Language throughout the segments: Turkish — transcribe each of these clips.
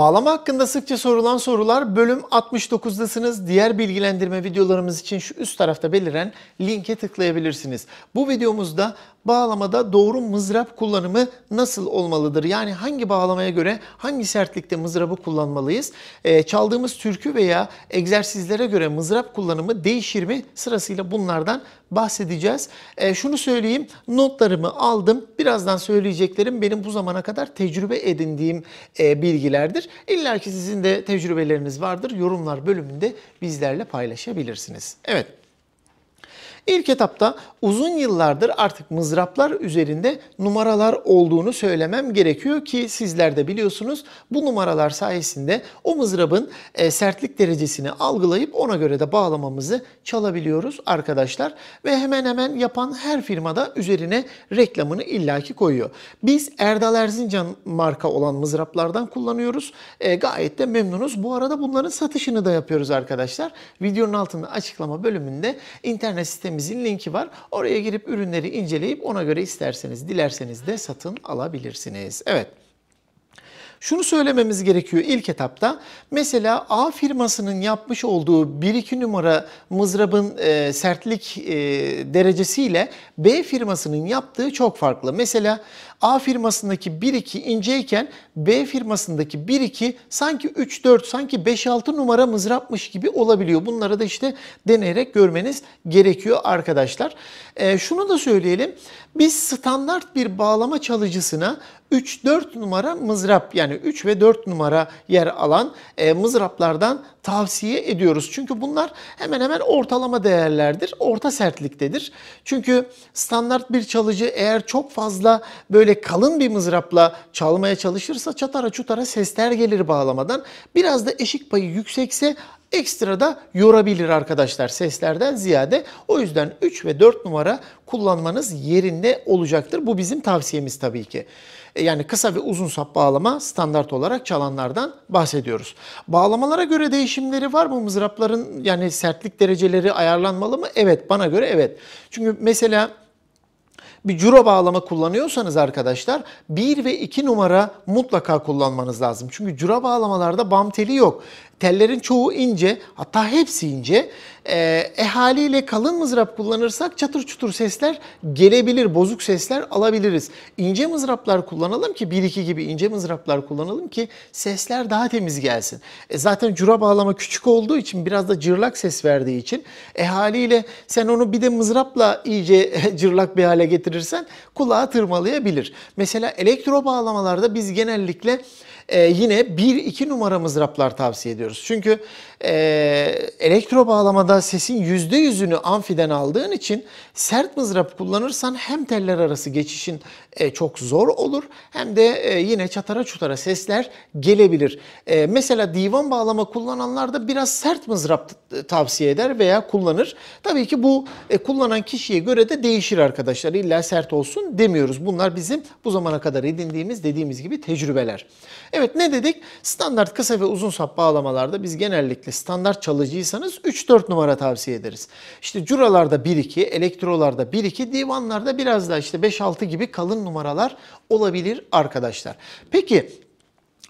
Bağlama hakkında sıkça sorulan sorular bölüm 69'dasınız. Diğer bilgilendirme videolarımız için şu üst tarafta beliren linke tıklayabilirsiniz. Bu videomuzda bağlamada doğru mızrap kullanımı nasıl olmalıdır? Yani hangi bağlamaya göre hangi sertlikte mızrabı kullanmalıyız? E, çaldığımız türkü veya egzersizlere göre mızrap kullanımı değişir mi? Sırasıyla bunlardan bahsedeceğiz. E, şunu söyleyeyim notlarımı aldım. Birazdan söyleyeceklerim benim bu zamana kadar tecrübe edindiğim e, bilgilerdir. İlla ki sizin de tecrübeleriniz vardır. Yorumlar bölümünde bizlerle paylaşabilirsiniz. Evet. İlk etapta uzun yıllardır artık mızraplar üzerinde numaralar olduğunu söylemem gerekiyor ki sizler de biliyorsunuz bu numaralar sayesinde o mızrabın e, sertlik derecesini algılayıp ona göre de bağlamamızı çalabiliyoruz arkadaşlar. Ve hemen hemen yapan her firmada üzerine reklamını illaki koyuyor. Biz Erdal Erzincan marka olan mızraplardan kullanıyoruz. E, gayet de memnunuz. Bu arada bunların satışını da yapıyoruz arkadaşlar. Videonun altında açıklama bölümünde internet sitemi sitemizin linki var. Oraya girip ürünleri inceleyip ona göre isterseniz, dilerseniz de satın alabilirsiniz. Evet. Şunu söylememiz gerekiyor ilk etapta. Mesela A firmasının yapmış olduğu 1-2 numara mızrabın e, sertlik e, derecesiyle B firmasının yaptığı çok farklı. Mesela A firmasındaki 1-2 inceyken B firmasındaki 1-2 sanki 3-4 sanki 5-6 numara mızrapmış gibi olabiliyor. Bunları da işte deneyerek görmeniz gerekiyor arkadaşlar. E, şunu da söyleyelim. Biz standart bir bağlama çalıcısına 3-4 numara mızrap yani yani 3 ve 4 numara yer alan e, mızraplardan tavsiye ediyoruz. Çünkü bunlar hemen hemen ortalama değerlerdir. Orta sertliktedir. Çünkü standart bir çalıcı eğer çok fazla böyle kalın bir mızrapla çalmaya çalışırsa çatara çutara sesler gelir bağlamadan. Biraz da eşik payı yüksekse ekstra da yorabilir arkadaşlar seslerden ziyade. O yüzden 3 ve 4 numara kullanmanız yerinde olacaktır. Bu bizim tavsiyemiz tabii ki. E, yani kısa ve uzun sap bağlama standart olarak çalanlardan bahsediyoruz. Bağlamalara göre değişimleri var mı? Mızrapların yani sertlik dereceleri ayarlanmalı mı? Evet bana göre evet. Çünkü mesela bir ciro bağlama kullanıyorsanız arkadaşlar 1 ve 2 numara mutlaka kullanmanız lazım. Çünkü ciro bağlamalarda bam teli yok. Tellerin çoğu ince hatta hepsi ince. E, e kalın mızrap kullanırsak çatır çutur sesler gelebilir. Bozuk sesler alabiliriz. İnce mızraplar kullanalım ki 1-2 gibi ince mızraplar kullanalım ki sesler daha temiz gelsin. E, zaten cura bağlama küçük olduğu için biraz da cırlak ses verdiği için e sen onu bir de mızrapla iyice cırlak bir hale getir hissettirirsen kulağa tırmalayabilir. Mesela elektro bağlamalarda biz genellikle e, yine 1-2 numaramız raplar tavsiye ediyoruz. Çünkü e, elektro bağlamada sesin %100'ünü amfiden aldığın için sert mızrap kullanırsan hem teller arası geçişin e, çok zor olur hem de e, yine çatara çutara sesler gelebilir. E, mesela divan bağlama kullananlar da biraz sert mızrap tavsiye eder veya kullanır. Tabii ki bu e, kullanan kişiye göre de değişir arkadaşlar. İlla sert olsun demiyoruz. Bunlar bizim bu zamana kadar edindiğimiz dediğimiz gibi tecrübeler. Evet. Evet ne dedik? Standart kısa ve uzun sap bağlamalarda biz genellikle standart çalıcıysanız 3-4 numara tavsiye ederiz. İşte curalarda 1-2, elektrolarda 1-2, divanlarda biraz daha işte 5-6 gibi kalın numaralar olabilir arkadaşlar. Peki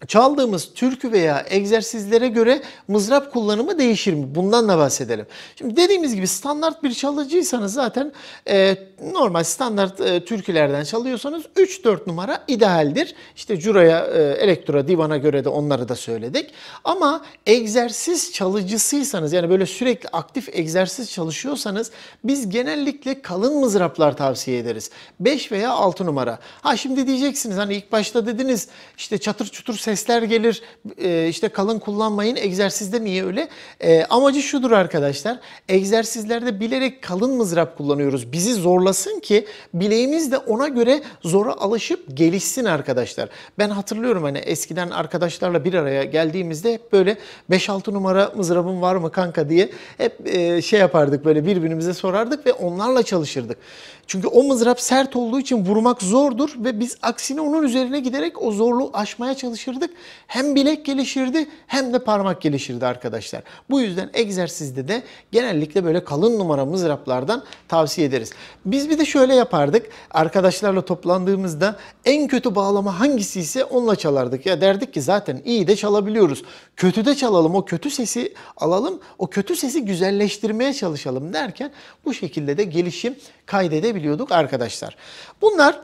çaldığımız türkü veya egzersizlere göre mızrap kullanımı değişir mi? Bundan da bahsedelim. Şimdi dediğimiz gibi standart bir çalıcıysanız zaten e, normal standart e, türkülerden çalıyorsanız 3-4 numara idealdir. İşte curaya, e, elektra, divana göre de onları da söyledik. Ama egzersiz çalıcısıysanız yani böyle sürekli aktif egzersiz çalışıyorsanız biz genellikle kalın mızraplar tavsiye ederiz. 5 veya 6 numara. Ha şimdi diyeceksiniz hani ilk başta dediniz işte çatır çutur sesler gelir. E, işte kalın kullanmayın egzersizde niye öyle? E, amacı şudur arkadaşlar. Egzersizlerde bilerek kalın mızrap kullanıyoruz. Bizi zorlasın ki bileğimiz de ona göre zora alışıp gelişsin arkadaşlar. Ben hatırlıyorum hani eskiden arkadaşlarla bir araya geldiğimizde hep böyle 5-6 numara mızrabın var mı kanka diye hep e, şey yapardık böyle birbirimize sorardık ve onlarla çalışırdık. Çünkü o mızrap sert olduğu için vurmak zordur ve biz aksine onun üzerine giderek o zorluğu aşmaya çalışırdık çalışırdık. Hem bilek gelişirdi hem de parmak gelişirdi arkadaşlar. Bu yüzden egzersizde de genellikle böyle kalın numara raplardan tavsiye ederiz. Biz bir de şöyle yapardık. Arkadaşlarla toplandığımızda en kötü bağlama hangisi ise onunla çalardık. Ya derdik ki zaten iyi de çalabiliyoruz. Kötü de çalalım. O kötü sesi alalım. O kötü sesi güzelleştirmeye çalışalım derken bu şekilde de gelişim kaydedebiliyorduk arkadaşlar. Bunlar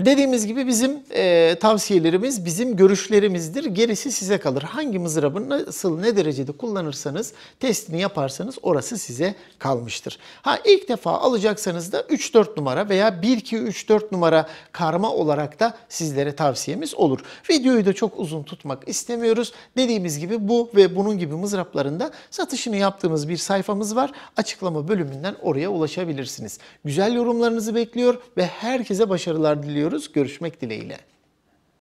Dediğimiz gibi bizim e, tavsiyelerimiz, bizim görüşlerimizdir. Gerisi size kalır. Hangi mızrabı nasıl, ne derecede kullanırsanız, testini yaparsanız orası size kalmıştır. Ha ilk defa alacaksanız da 3-4 numara veya 1-2-3-4 numara karma olarak da sizlere tavsiyemiz olur. Videoyu da çok uzun tutmak istemiyoruz. Dediğimiz gibi bu ve bunun gibi mızraplarında satışını yaptığımız bir sayfamız var. Açıklama bölümünden oraya ulaşabilirsiniz. Güzel yorumlarınızı bekliyor ve herkese başarılar diliyorum ediyoruz. Görüşmek dileğiyle.